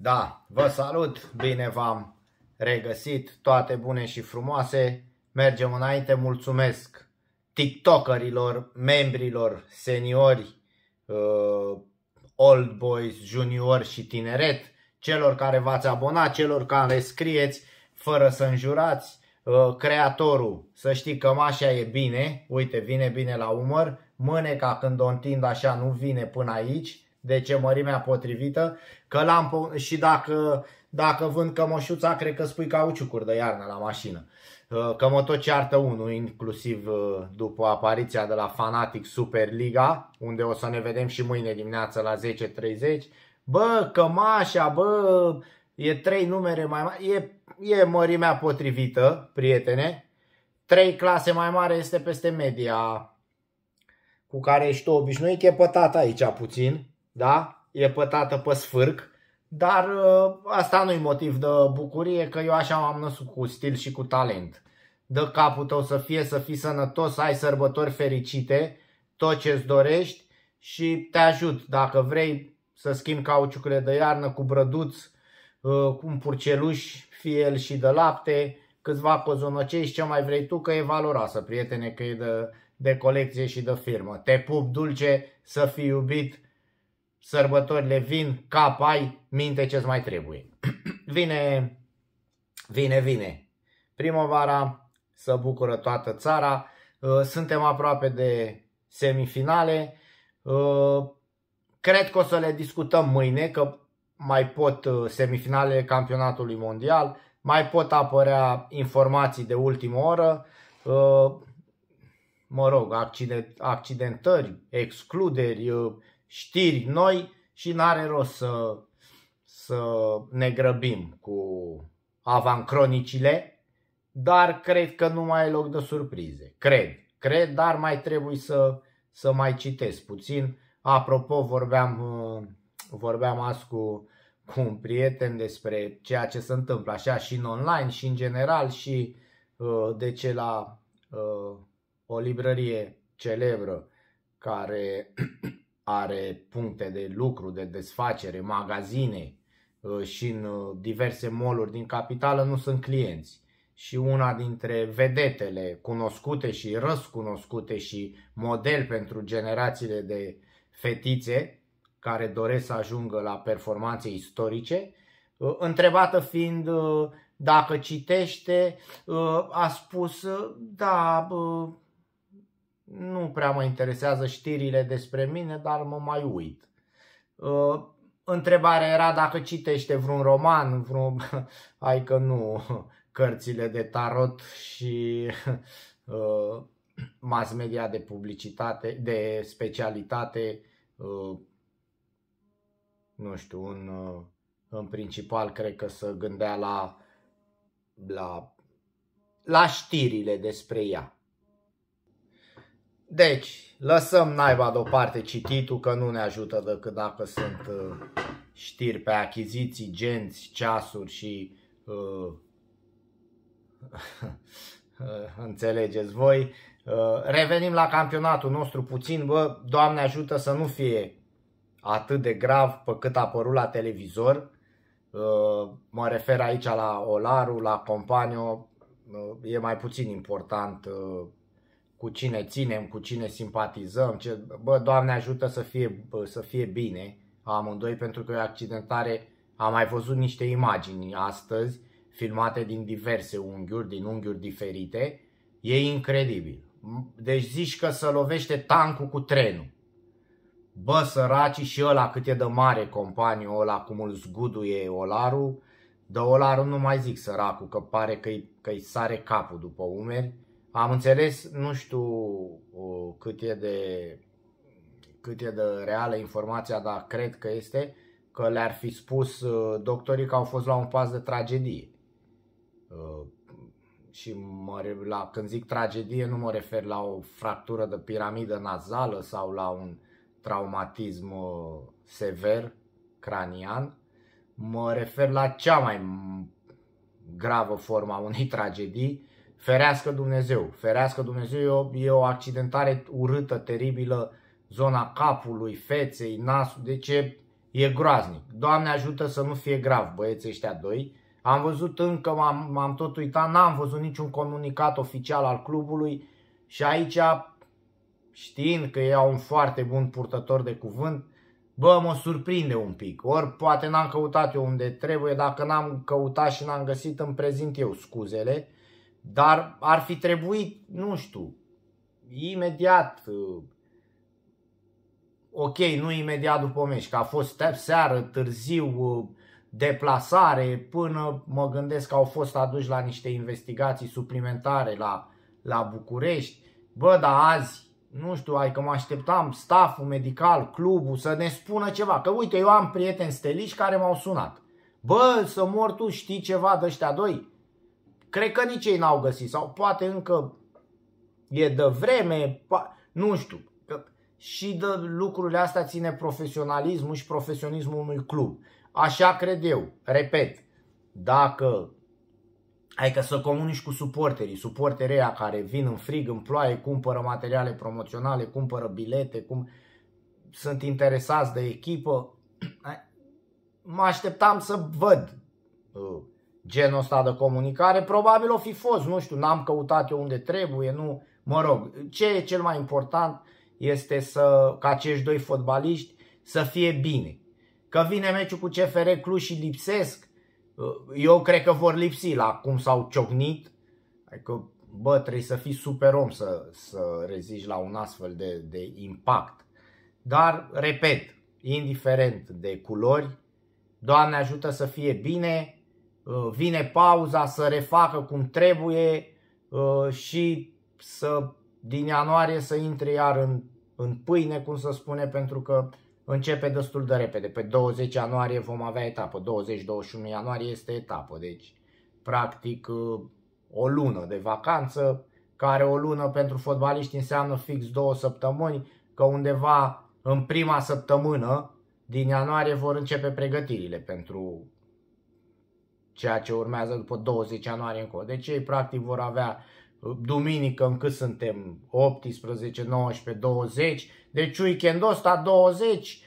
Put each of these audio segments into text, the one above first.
Da, vă salut, bine v-am regăsit, toate bune și frumoase. Mergem înainte, mulțumesc tiktokerilor, membrilor, seniori, uh, old boys, junior și tineret, celor care v-ați abonat, celor care scrieți, fără să înjurați, uh, creatorul, să știi că mașa e bine, uite, vine bine la umăr, mâneca când o întind așa nu vine până aici, de ce mărimea potrivită. Că l-am, și dacă, dacă vând cămășuța, cred că spui cauciucuri de iarnă la mașină. Uh, că mă tot ceartă unul, inclusiv uh, după apariția de la Fanatic Superliga, unde o să ne vedem și mâine dimineață la 10.30. Bă, cămașa, bă, e trei numere mai mari, e, e mărimea potrivită, prietene. Trei clase mai mare este peste media cu care ești tu obișnuit, e pătat aici puțin da? E pătată pe sfârc, dar ă, asta nu e motiv de bucurie că eu așa m-am născut cu stil și cu talent. Dă capul tău să fie, să fii sănătos, să ai sărbători fericite, tot ce-ți dorești și te ajut dacă vrei să schimbi cauciucurile de iarnă cu brăduț, ă, cu un purceluș, fie el și de lapte, câțiva cozonocei și ce mai vrei tu, că e valoroasă, prietene, că e de, de colecție și de firmă. Te pup dulce, să fii iubit, sărbătorile vin, cap ai, minte ce mai trebuie. vine, vine, vine. Primăvara să bucură toată țara. Uh, suntem aproape de semifinale. Uh, cred că o să le discutăm mâine, că mai pot uh, semifinalele campionatului mondial, mai pot apărea informații de ultimă oră, mă rog, accidentări, excluderi, știri noi și n-are rost să, să ne grăbim cu avancronicile, dar cred că nu mai e loc de surprize. Cred, cred, dar mai trebuie să, să mai citesc puțin. Apropo, vorbeam, uh, vorbeam azi cu, cu un prieten despre ceea ce se întâmplă așa și în online și în general și uh, de ce la uh, o librărie celebră care are puncte de lucru, de desfacere, magazine uh, și în uh, diverse moluri din capitală nu sunt clienți. Și una dintre vedetele cunoscute și răscunoscute și model pentru generațiile de fetițe care doresc să ajungă la performanțe istorice, uh, întrebată fiind dacă citește, a spus, da, nu prea mă interesează știrile despre mine, dar mă mai uit. Uh, întrebarea era dacă citește vreun roman, vreun... Hai că nu, cărțile de tarot și uh, mass media de publicitate, de specialitate, uh, nu știu, în, în principal cred că să gândea la, la, la știrile despre ea. Deci, lăsăm naiba deoparte cititul că nu ne ajută decât dacă sunt uh, știri pe achiziții, genți, ceasuri și uh, înțelegeți voi. Uh, revenim la campionatul nostru puțin, bă, Doamne ajută să nu fie atât de grav pe cât a apărut la televizor. Uh, mă refer aici la Olaru, la Companio, uh, e mai puțin important uh, cu cine ținem, cu cine simpatizăm, ce, bă, Doamne ajută să fie, să fie bine amândoi, pentru că e accidentare, am mai văzut niște imagini astăzi, filmate din diverse unghiuri, din unghiuri diferite, e incredibil. Deci zici că să lovește tancul cu trenul. Bă, săraci și ăla cât e de mare companie ăla, cum îl zguduie olarul, de olarul nu mai zic săracul, că pare că-i, că sare capul după umeri am înțeles, nu știu uh, cât e de, cât e de reală informația, dar cred că este, că le-ar fi spus uh, doctorii că au fost la un pas de tragedie. Uh, și mă, la, când zic tragedie nu mă refer la o fractură de piramidă nazală sau la un traumatism sever cranian, mă refer la cea mai gravă formă a unei tragedii, Ferească Dumnezeu, ferească Dumnezeu, e o, e o accidentare urâtă, teribilă, zona capului, feței, nasul, de ce? e groaznic. Doamne ajută să nu fie grav băieții ăștia doi. Am văzut încă, m-am, m-am tot uitat, n-am văzut niciun comunicat oficial al clubului și aici, știind că ei un foarte bun purtător de cuvânt, bă, mă surprinde un pic. Ori poate n-am căutat eu unde trebuie, dacă n-am căutat și n-am găsit, îmi prezint eu scuzele dar ar fi trebuit, nu știu, imediat, uh, ok, nu imediat după meci, că a fost seară, târziu, uh, deplasare, până mă gândesc că au fost aduși la niște investigații suplimentare la, la București. Bă, dar azi, nu știu, ai că mă așteptam staful medical, clubul să ne spună ceva. Că uite, eu am prieteni steliși care m-au sunat. Bă, să mor tu, știi ceva de ăștia doi? Cred că nici ei n-au găsit sau poate încă e de vreme, nu știu. Că și de lucrurile astea ține profesionalismul și profesionismul unui club. Așa cred eu, repet, dacă ai că să comunici cu suporterii, suporterea care vin în frig, în ploaie, cumpără materiale promoționale, cumpără bilete, cum sunt interesați de echipă, mă așteptam să văd uh, genul ăsta de comunicare, probabil o fi fost, nu știu, n-am căutat eu unde trebuie, nu, mă rog, ce e cel mai important este să, ca acești doi fotbaliști să fie bine. Că vine meciul cu CFR Cluj și lipsesc, eu cred că vor lipsi la cum s-au ciocnit, adică, bă, trebuie să fii super om să, să rezici la un astfel de, de impact. Dar, repet, indiferent de culori, Doamne ajută să fie bine, Uh, vine pauza să refacă cum trebuie uh, și să din ianuarie să intre iar în, în pâine, cum să spune, pentru că începe destul de repede. Pe 20 ianuarie vom avea etapă, 20-21 ianuarie este etapă, deci practic uh, o lună de vacanță, care o lună pentru fotbaliști înseamnă fix două săptămâni, că undeva în prima săptămână din ianuarie vor începe pregătirile pentru ceea ce urmează după 20 ianuarie încolo. Deci ei practic vor avea uh, duminică încât suntem 18, 19, 20, deci weekendul ăsta 20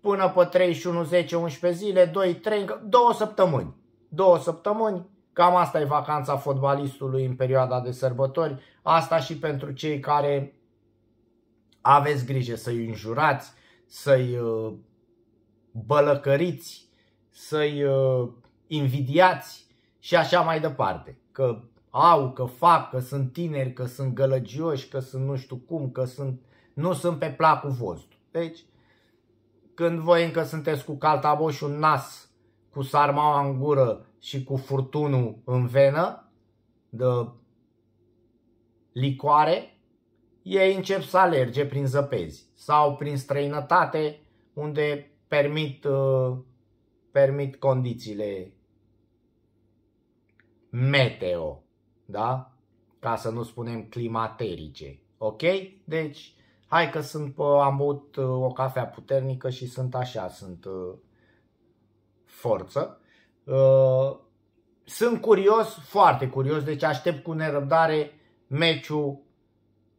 până pe 31, 10, 11 zile, 2, 3, 2 săptămâni. 2 săptămâni, cam asta e vacanța fotbalistului în perioada de sărbători, asta și pentru cei care aveți grijă să-i înjurați, să-i uh, bălăcăriți, să-i uh, invidiați și așa mai departe. Că au, că fac, că sunt tineri, că sunt gălăgioși, că sunt nu știu cum, că sunt, nu sunt pe placul vostru. Deci, când voi încă sunteți cu caltaboșul un nas, cu sarmaua în gură și cu furtunul în venă, de licoare, ei încep să alerge prin zăpezi sau prin străinătate unde permit, uh, permit condițiile meteo, da? Ca să nu spunem climaterice, ok? Deci, hai că sunt pe, am băut uh, o cafea puternică și sunt așa, sunt uh, forță. Uh, sunt curios, foarte curios, deci aștept cu nerăbdare meciul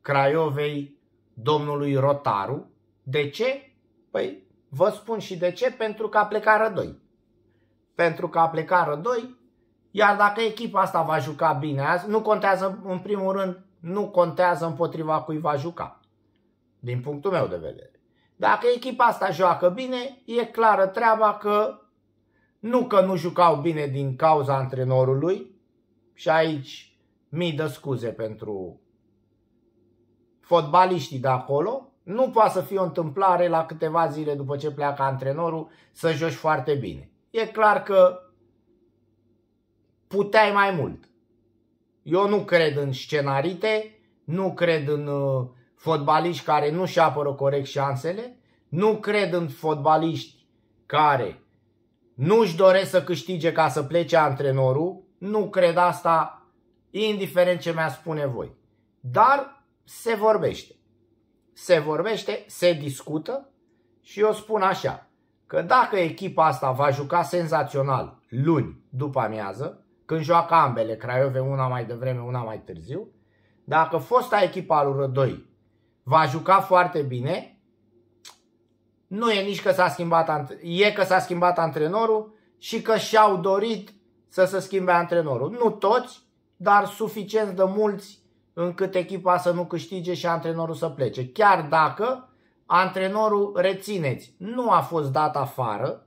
Craiovei domnului Rotaru. De ce? Păi vă spun și de ce, pentru că a plecat Rădoi. Pentru că a plecat Rădoi, iar dacă echipa asta va juca bine azi, nu contează, în primul rând, nu contează împotriva cui va juca. Din punctul meu de vedere. Dacă echipa asta joacă bine, e clară treaba că nu că nu jucau bine din cauza antrenorului, și aici mii de scuze pentru fotbaliștii de acolo, nu poate să fie o întâmplare la câteva zile după ce pleacă antrenorul să joci foarte bine. E clar că puteai mai mult. Eu nu cred în scenarite, nu cred în uh, fotbaliști care nu-și apără corect șansele, nu cred în fotbaliști care nu-și doresc să câștige ca să plece antrenorul, nu cred asta, indiferent ce mi-a spune voi. Dar se vorbește. Se vorbește, se discută și eu spun așa, că dacă echipa asta va juca senzațional luni după amiază, când joacă ambele, Craiove una mai devreme, una mai târziu, dacă fosta echipa lui Rădoi va juca foarte bine, nu e nici că s-a schimbat, e că s-a schimbat antrenorul și că și-au dorit să se schimbe antrenorul. Nu toți, dar suficient de mulți încât echipa să nu câștige și antrenorul să plece. Chiar dacă antrenorul, rețineți, nu a fost dat afară,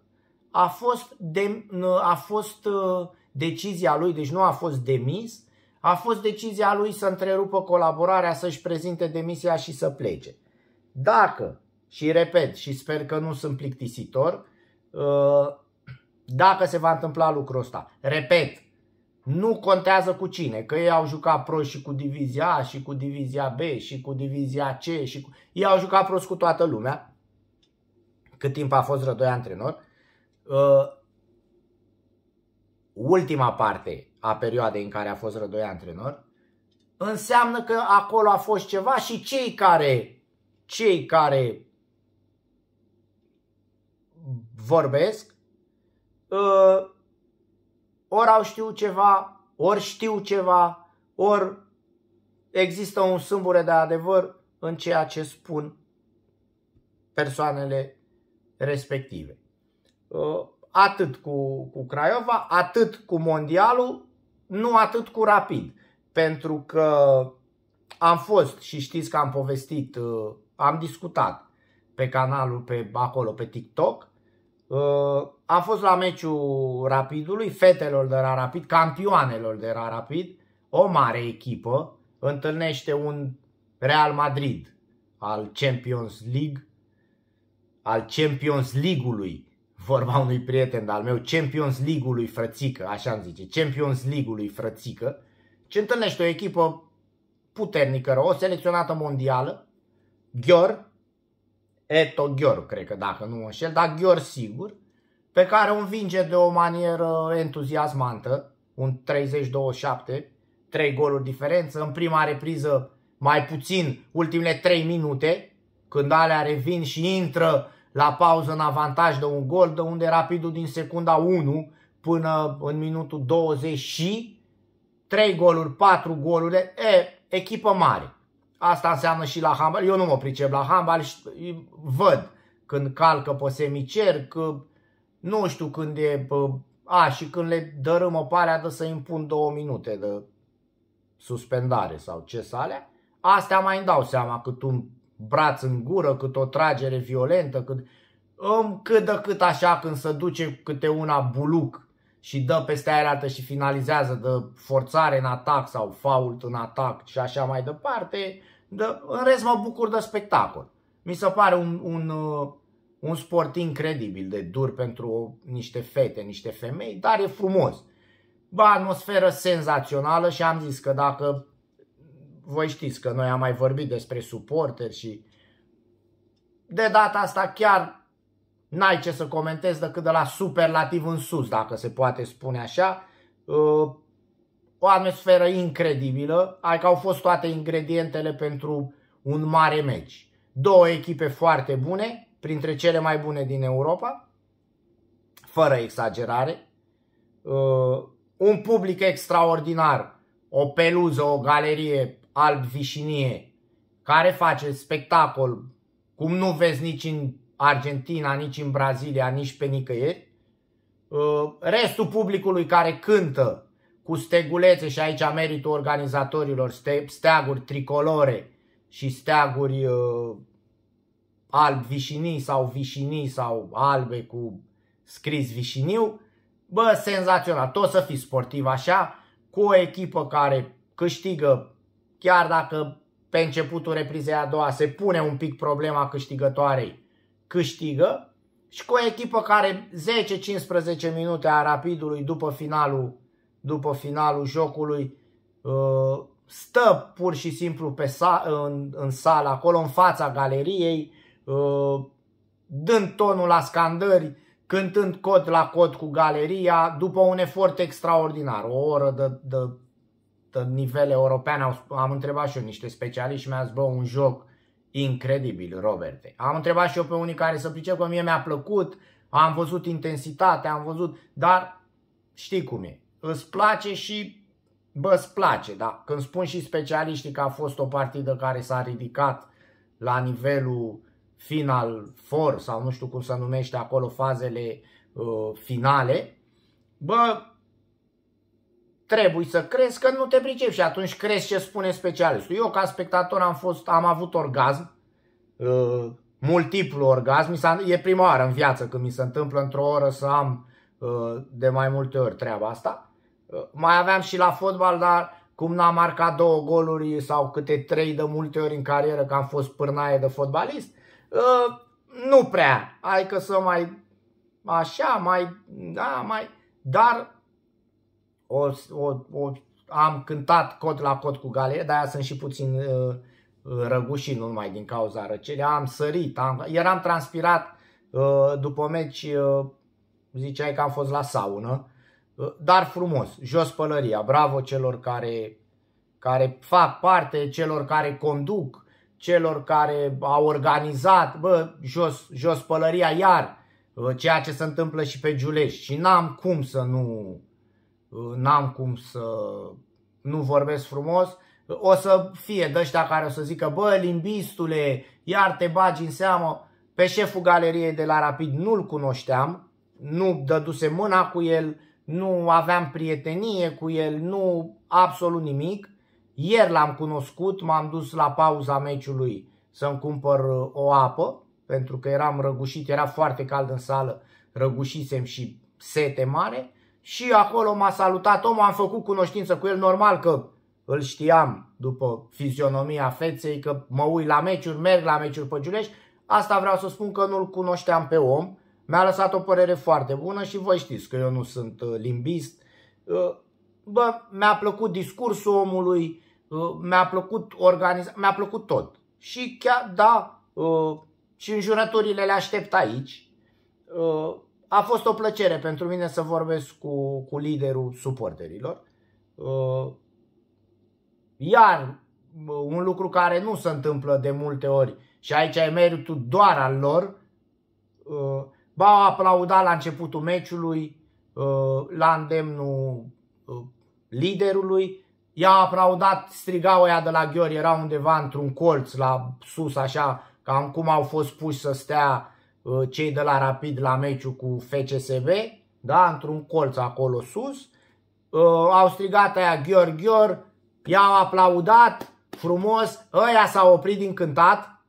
a fost, de, a fost uh, decizia lui, deci nu a fost demis, a fost decizia lui să întrerupă colaborarea, să-și prezinte demisia și să plece. Dacă, și repet, și sper că nu sunt plictisitor, uh, dacă se va întâmpla lucrul ăsta, repet, nu contează cu cine, că ei au jucat prost și cu divizia A și cu divizia B și cu divizia C și cu... Ei au jucat prost cu toată lumea, cât timp a fost Rădoi antrenor. Uh, ultima parte a perioadei în care a fost Rădoi antrenor, înseamnă că acolo a fost ceva și cei care, cei care vorbesc, uh, ori au știut ceva, ori știu ceva, ori există un sâmbure de adevăr în ceea ce spun persoanele respective. Uh, atât cu, cu Craiova, atât cu Mondialul, nu atât cu Rapid. Pentru că am fost și știți că am povestit, uh, am discutat pe canalul pe acolo, pe TikTok. Uh, am fost la meciul Rapidului, fetelor de la Rapid, campioanelor de la Rapid, o mare echipă, întâlnește un Real Madrid al Champions League, al Champions League-ului, vorba unui prieten al meu, Champions League-ului frățică, așa îmi zice, Champions League-ului frățică, ce întâlnește o echipă puternică, o selecționată mondială, Gheor, Eto Gheor, cred că dacă nu mă înșel, dar Gheor sigur, pe care o învinge de o manieră entuziasmantă, un 30-27, 3 goluri diferență, în prima repriză mai puțin, ultimele 3 minute, când alea revin și intră la pauză în avantaj de un gol, de unde Rapidul din secunda 1 până în minutul 20 și 3 goluri, 4 goluri, e, echipă mare. Asta înseamnă și la handball, Eu nu mă pricep la handball, văd când calcă pe semicer, că nu știu când e a, și când le dărâmă parea de să impun două minute de suspendare sau ce sale, astea mai îmi dau seama cât un braț în gură, cât o tragere violentă, cât îmi cât de cât așa când se duce câte una buluc și dă peste aerată și finalizează de forțare în atac sau fault în atac și așa mai departe, de, în rest mă bucur de spectacol. Mi se pare un, un, uh, un sport incredibil de dur pentru niște fete, niște femei, dar e frumos. Ba, atmosferă senzațională și am zis că dacă voi știți că noi am mai vorbit despre suporteri și de data asta chiar n-ai ce să comentez decât de la superlativ în sus, dacă se poate spune așa. Uh, o atmosferă incredibilă, adică au fost toate ingredientele pentru un mare meci. Două echipe foarte bune, printre cele mai bune din Europa, fără exagerare. Uh, un public extraordinar, o peluză, o galerie alb vișinie, care face spectacol, cum nu vezi nici în Argentina, nici în Brazilia, nici pe nicăieri. Uh, restul publicului care cântă cu stegulețe și aici meritul organizatorilor, steaguri tricolore și steaguri uh, alb vișinii sau vișinii sau albe cu scris vișiniu. Bă, senzațional, tot să fii sportiv așa, cu o echipă care câștigă chiar dacă pe începutul reprizei a doua se pune un pic problema câștigătoarei, câștigă și cu o echipă care 10-15 minute a rapidului după finalul, după finalul jocului uh, stă pur și simplu pe sa, în, în sală, acolo în fața galeriei, uh, dând tonul la scandări, cântând cot la cot cu galeria, după un efort extraordinar, o oră de, de nivel european, am întrebat și eu niște specialiști și mi-a zis, bă, un joc incredibil, Roberte. Am întrebat și eu pe unii care să pricep că mie mi-a plăcut, am văzut intensitatea, am văzut, dar știi cum e. Îți place și bă, îți place, da. Când spun și specialiștii că a fost o partidă care s-a ridicat la nivelul final for sau nu știu cum se numește acolo fazele uh, finale, bă, trebuie să crezi că nu te pricepi și atunci crezi ce spune specialistul. Eu ca spectator am, fost, am avut orgasm, uh, multiplu orgasm, mi s-a, e prima oară în viață când mi se întâmplă într-o oră să am uh, de mai multe ori treaba asta. Uh, mai aveam și la fotbal, dar cum n-am marcat două goluri sau câte trei de multe ori în carieră că am fost pârnaie de fotbalist, uh, nu prea, Ai că să mai așa, mai, da, mai, dar o, o, o am cântat cod la cod cu galerie, dar aia sunt și puțin uh, uh răgușit, nu numai din cauza răcerii. Am sărit, am, eram transpirat uh, după meci, uh, ziceai că am fost la saună, uh, dar frumos, jos pălăria, bravo celor care, care fac parte, celor care conduc, celor care au organizat, bă, jos, jos pălăria iar, uh, ceea ce se întâmplă și pe Giulești și n-am cum să nu n-am cum să nu vorbesc frumos, o să fie de ăștia care o să zică, bă, limbistule, iar te bagi în seamă. Pe șeful galeriei de la Rapid nu-l cunoșteam, nu dăduse mâna cu el, nu aveam prietenie cu el, nu absolut nimic. Ieri l-am cunoscut, m-am dus la pauza meciului să-mi cumpăr uh, o apă, pentru că eram răgușit, era foarte cald în sală, răgușisem și sete mare și acolo m-a salutat omul, am făcut cunoștință cu el, normal că îl știam după fizionomia feței, că mă uit la meciuri, merg la meciuri pe Giulești. Asta vreau să spun că nu-l cunoșteam pe om, mi-a lăsat o părere foarte bună și voi știți că eu nu sunt uh, limbist. Uh, bă, mi-a plăcut discursul omului, uh, mi-a plăcut organiza- mi-a plăcut tot. Și chiar, da, și înjurăturile le aștept aici. A fost o plăcere pentru mine să vorbesc cu, cu liderul suporterilor. Uh, iar uh, un lucru care nu se întâmplă de multe ori și aici e meritul doar al lor, uh, ba au aplaudat la începutul meciului, la îndemnul liderului, i au aplaudat, strigau ea de la Gheori, era undeva într-un colț la sus așa, cam cum au fost puși să stea Uh, cei de la Rapid la meciul cu FCSB, da, într-un colț acolo sus. Uh, au strigat aia Ghior Ghior, i-au aplaudat frumos, ăia s-au oprit din cântat,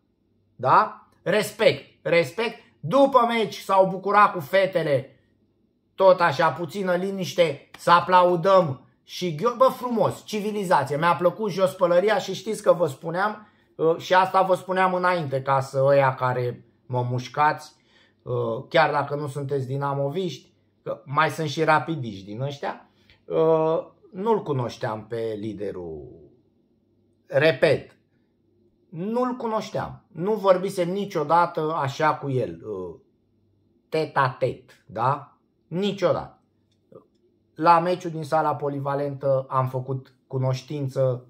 da? Respect, respect. După meci s-au bucurat cu fetele, tot așa, puțină liniște, să aplaudăm și Ghior, bă, frumos, civilizație. Mi-a plăcut jos pălăria și știți că vă spuneam uh, și asta vă spuneam înainte ca să ăia care mă mușcați, uh, chiar dacă nu sunteți dinamoviști, că mai sunt și rapidiști din ăștia, uh, nu-l cunoșteam pe liderul. Repet, nu-l cunoșteam. Nu vorbisem niciodată așa cu el, uh, tet-a-tet, da? Niciodată. La meciul din sala polivalentă am făcut cunoștință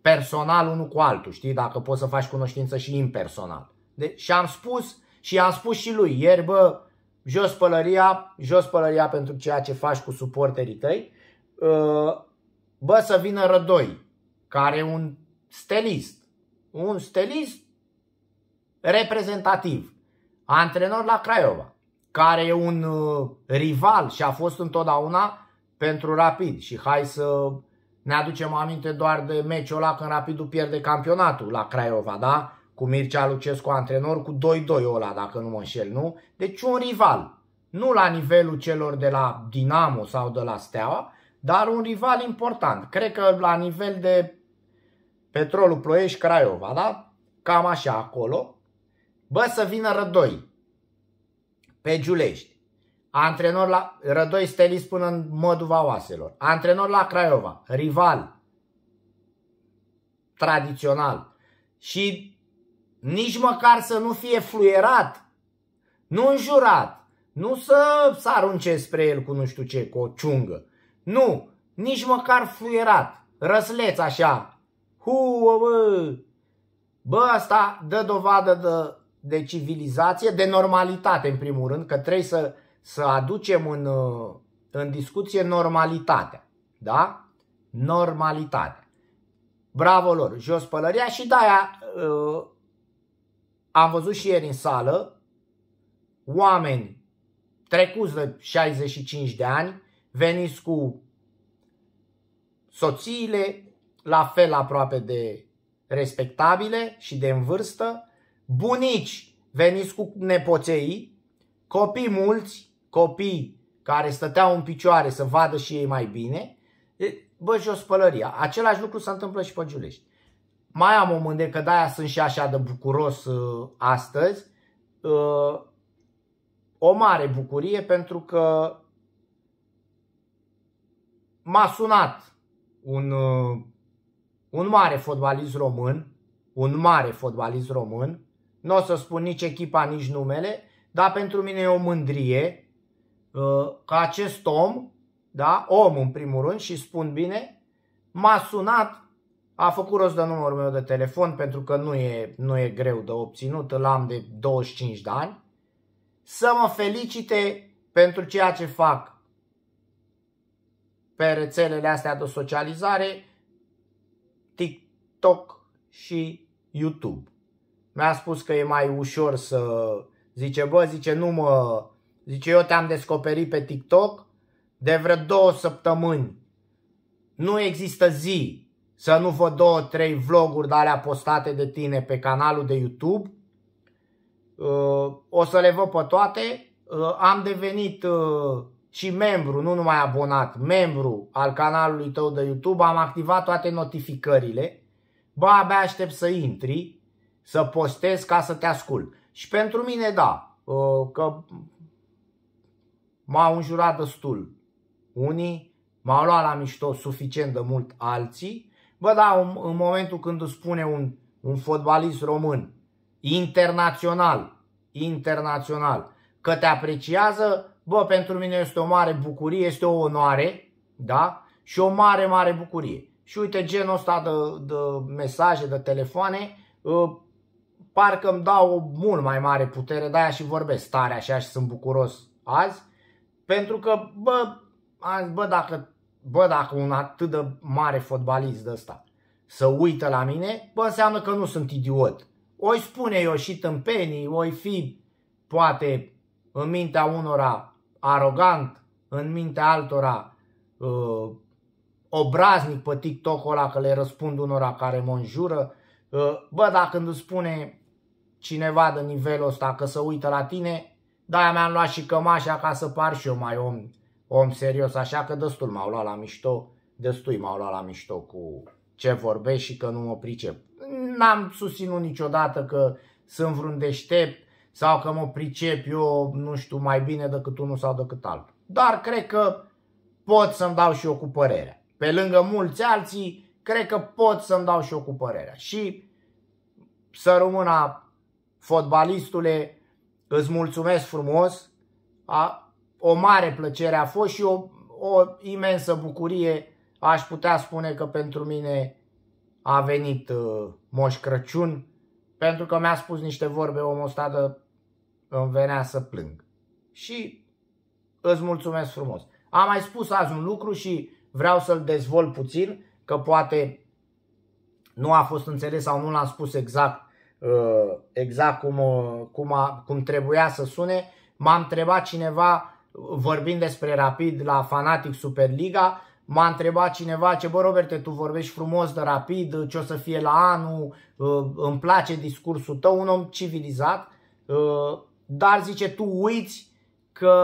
personal unul cu altul, știi, dacă poți să faci cunoștință și impersonal. De- și am spus și am spus și lui ieri, bă, jos pălăria, jos pălăria pentru ceea ce faci cu suporterii tăi. Uh, bă, să vină Rădoi, care e un stelist, un stelist reprezentativ, antrenor la Craiova, care e un uh, rival și a fost întotdeauna pentru Rapid. Și hai să ne aducem aminte doar de meciul ăla când Rapidul pierde campionatul la Craiova, da? cu Mircea Lucescu antrenor, cu 2-2 ăla, dacă nu mă înșel, nu? Deci un rival, nu la nivelul celor de la Dinamo sau de la Steaua, dar un rival important. Cred că la nivel de Petrolul Ploiești Craiova, da? Cam așa acolo. Bă, să vină Rădoi pe Giulești. Antrenor la Rădoi Stelis până în măduva oaselor. Antrenor la Craiova, rival tradițional. Și nici măcar să nu fie fluierat, nu înjurat, nu să, să arunce spre el cu nu știu ce, cu o ciungă. Nu, nici măcar fluierat, răsleț așa. Hu, ă, bă, bă, asta dă dovadă de, de civilizație, de normalitate în primul rând, că trebuie să, să aducem în, ă, în discuție normalitatea. Da? Normalitatea. Bravo lor, jos pălăria și de-aia ă, am văzut și ieri în sală oameni trecuți de 65 de ani, veniți cu soțiile, la fel aproape de respectabile și de în vârstă, bunici veniți cu nepoței, copii mulți, copii care stăteau în picioare să vadă și ei mai bine, bă, și pălăria. Același lucru se întâmplă și pe Giulești mai am o mândrie că de-aia sunt și așa de bucuros uh, astăzi. Uh, o mare bucurie pentru că m-a sunat un, uh, un mare fotbalist român, un mare fotbalist român, nu o să spun nici echipa, nici numele, dar pentru mine e o mândrie că acest om, da, om în primul rând și spun bine, m-a sunat a făcut rost de numărul meu de telefon pentru că nu e, nu e greu de obținut, îl am de 25 de ani. Să mă felicite pentru ceea ce fac pe rețelele astea de socializare, TikTok și YouTube. Mi-a spus că e mai ușor să zice, bă, zice, nu mă, zice, eu te-am descoperit pe TikTok de vreo două săptămâni. Nu există zi să nu văd două, trei vloguri de alea postate de tine pe canalul de YouTube. Uh, o să le văd pe toate. Uh, am devenit uh, și membru, nu numai abonat, membru al canalului tău de YouTube. Am activat toate notificările. Ba, abia aștept să intri, să postez ca să te ascult. Și pentru mine, da, că m-au înjurat destul unii, m-au luat la mișto suficient de mult alții Bă, da, în momentul când îți spune un, un fotbalist român, internațional, internațional, că te apreciază, bă, pentru mine este o mare bucurie, este o onoare, da? Și o mare, mare bucurie. Și uite, genul ăsta de, de mesaje, de telefoane, ă, parcă îmi dau o mult mai mare putere, de-aia și vorbesc tare așa și sunt bucuros azi, pentru că, bă, azi, bă, dacă bă, dacă un atât de mare fotbalist de ăsta să uită la mine, bă, înseamnă că nu sunt idiot. Oi spune eu și tâmpenii, oi fi poate în mintea unora arogant, în mintea altora uh, obraznic pe TikTok-ul ăla că le răspund unora care mă înjură. Uh, bă, dacă îmi spune cineva de nivelul ăsta că să uită la tine, da, mi-am luat și cămașa ca să par și eu mai om om serios, așa că destul m-au luat la mișto, destul m-au luat la mișto cu ce vorbesc și că nu mă pricep. N-am susținut niciodată că sunt vreun deștept sau că mă pricep eu, nu știu, mai bine decât unul sau decât altul. Dar cred că pot să-mi dau și eu cu părerea. Pe lângă mulți alții, cred că pot să-mi dau și eu cu părerea. Și să rămână fotbalistule, îți mulțumesc frumos, a, o mare plăcere a fost și o, o imensă bucurie, aș putea spune că pentru mine a venit uh, Moș Crăciun, pentru că mi-a spus niște vorbe omul ăsta de îmi venea să plâng. Și îți mulțumesc frumos. Am mai spus azi un lucru și vreau să-l dezvolt puțin, că poate nu a fost înțeles sau nu l-am spus exact, uh, exact cum, uh, cum, a, cum trebuia să sune. M-a întrebat cineva vorbind despre Rapid la Fanatic Superliga, m-a întrebat cineva ce, bă, Roberte, tu vorbești frumos de Rapid, ce o să fie la anul, uh, îmi place discursul tău, un om civilizat, uh, dar zice, tu uiți că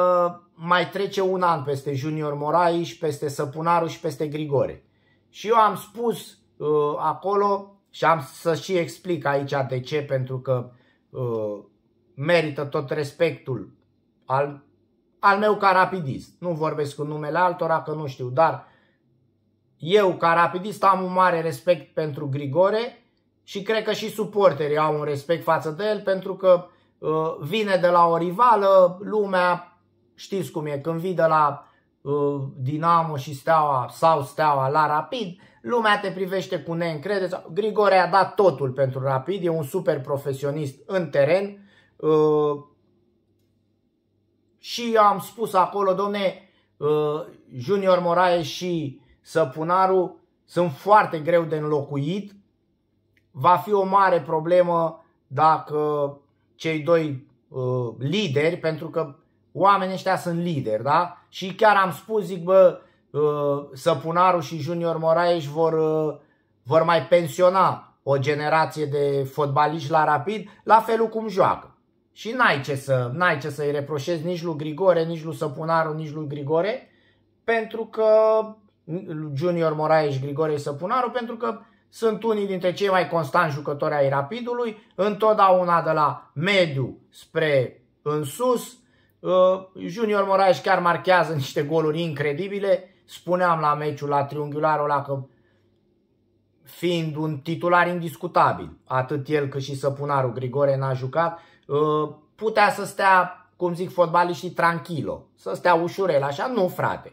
mai trece un an peste Junior Morai și peste Săpunaru și peste Grigore. Și eu am spus uh, acolo și am să și explic aici de ce, pentru că uh, merită tot respectul al al meu ca rapidist. Nu vorbesc cu numele altora că nu știu, dar eu ca rapidist am un mare respect pentru Grigore și cred că și suporterii au un respect față de el pentru că uh, vine de la o rivală, lumea, știți cum e, când vii de la uh, Dinamo și Steaua sau Steaua la Rapid, lumea te privește cu neîncredere. Grigore a dat totul pentru Rapid, e un super profesionist în teren. Uh, și am spus acolo, domne, uh, Junior Moraes și Săpunaru sunt foarte greu de înlocuit. Va fi o mare problemă dacă cei doi uh, lideri, pentru că oamenii ăștia sunt lideri, da? Și chiar am spus, zic, bă, uh, Săpunaru și Junior Moraes vor, vor mai pensiona o generație de fotbaliști la rapid, la felul cum joacă. Și n-ai ce, să, i ce să reproșezi nici lui Grigore, nici lui Săpunaru, nici lui Grigore, pentru că Junior Moraes și Grigore Săpunaru, pentru că sunt unii dintre cei mai constanți jucători ai Rapidului, întotdeauna de la mediu spre în sus. Uh, Junior Moraes chiar marchează niște goluri incredibile. Spuneam la meciul la triunghiularul ăla că fiind un titular indiscutabil, atât el cât și Săpunaru Grigore n-a jucat, Uh, putea să stea, cum zic fotbaliștii, tranquilo, să stea ușurel, așa? Nu, frate.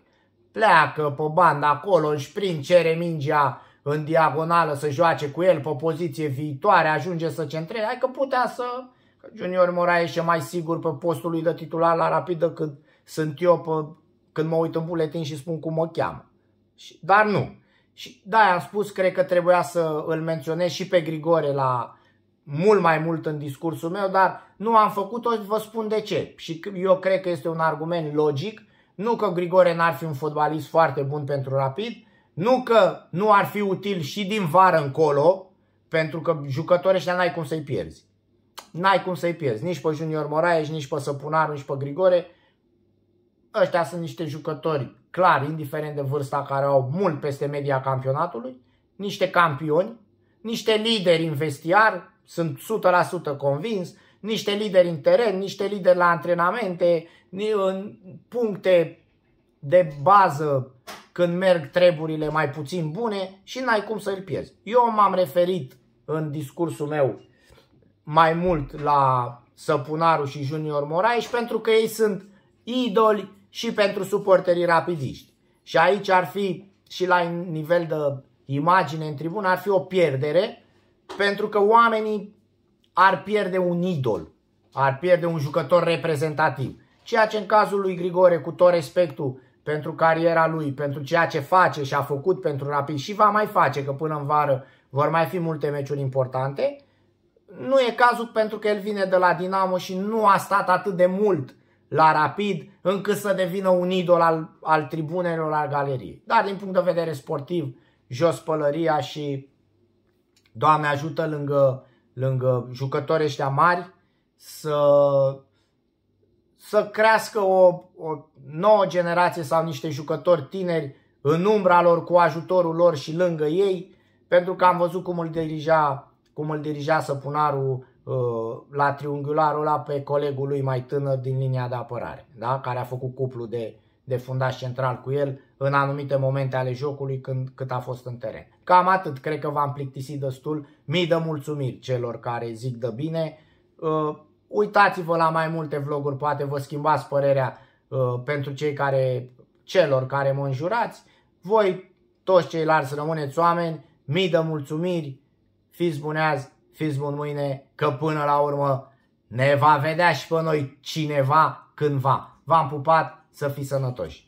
Pleacă pe bandă acolo, își prind, cere mingea în diagonală să joace cu el pe poziție viitoare, ajunge să centreze. Hai că putea să... Junior Moraes e mai sigur pe postul lui de titular la rapid decât sunt eu pe, când mă uit în buletin și spun cum mă cheamă. Dar nu. Și da, am spus, cred că trebuia să îl menționez și pe Grigore la mult mai mult în discursul meu, dar nu am făcut-o, vă spun de ce. Și eu cred că este un argument logic, nu că Grigore n-ar fi un fotbalist foarte bun pentru Rapid, nu că nu ar fi util și din vară încolo, pentru că jucătorii ăștia n-ai cum să-i pierzi. N-ai cum să-i pierzi, nici pe Junior Moraes, nici pe Săpunaru, nici pe Grigore. Ăștia sunt niște jucători, clar, indiferent de vârsta, care au mult peste media campionatului, niște campioni, niște lideri în vestiar, sunt 100% convins, niște lideri în teren, niște lideri la antrenamente, în puncte de bază când merg treburile mai puțin bune și n-ai cum să-l pierzi. Eu m-am referit în discursul meu mai mult la Săpunaru și Junior Moraes pentru că ei sunt idoli și pentru suporterii rapidiști. Și aici ar fi și la nivel de imagine în tribună ar fi o pierdere pentru că oamenii ar pierde un idol, ar pierde un jucător reprezentativ. Ceea ce în cazul lui Grigore, cu tot respectul pentru cariera lui, pentru ceea ce face și a făcut pentru Rapid și va mai face, că până în vară vor mai fi multe meciuri importante, nu e cazul pentru că el vine de la Dinamo și nu a stat atât de mult la Rapid încât să devină un idol al, al tribunelor, al galeriei. Dar din punct de vedere sportiv, jos pălăria și Doamne ajută lângă, lângă jucătorii ăștia mari să, să crească o, o nouă generație sau niște jucători tineri în umbra lor, cu ajutorul lor și lângă ei, pentru că am văzut cum îl dirija, cum îl dirija Săpunarul uh, la triunghiularul ăla pe colegul lui mai tânăr din linia de apărare, da? care a făcut cuplu de, de fundaș central cu el în anumite momente ale jocului când, cât a fost în teren. Cam atât, cred că v-am plictisit destul. Mii de mulțumiri celor care zic de bine. Uh, uitați-vă la mai multe vloguri, poate vă schimbați părerea uh, pentru cei care, celor care mă înjurați. Voi, toți ceilalți, rămâneți oameni. Mii de mulțumiri. Fiți bune azi, fiți bun mâine, că până la urmă ne va vedea și pe noi cineva cândva. V-am pupat, să fiți sănătoși!